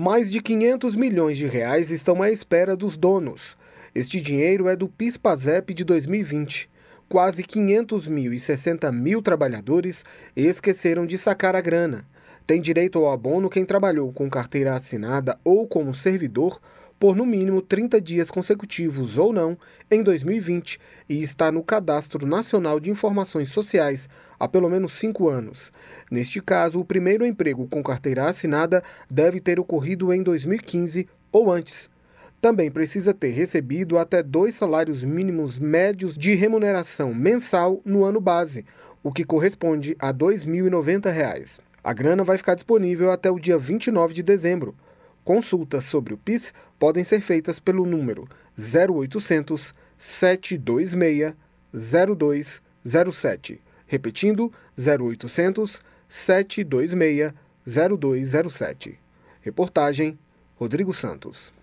Mais de 500 milhões de reais estão à espera dos donos. Este dinheiro é do PIS-PASEP de 2020. Quase 500 mil e 60 mil trabalhadores esqueceram de sacar a grana. Tem direito ao abono quem trabalhou com carteira assinada ou como servidor por no mínimo 30 dias consecutivos ou não em 2020 e está no Cadastro Nacional de Informações Sociais há pelo menos cinco anos. Neste caso, o primeiro emprego com carteira assinada deve ter ocorrido em 2015 ou antes. Também precisa ter recebido até dois salários mínimos médios de remuneração mensal no ano base, o que corresponde a R$ 2.090. A grana vai ficar disponível até o dia 29 de dezembro. Consultas sobre o PIS podem ser feitas pelo número 0800 726 0207. Repetindo, 0800 726 0207. Reportagem Rodrigo Santos.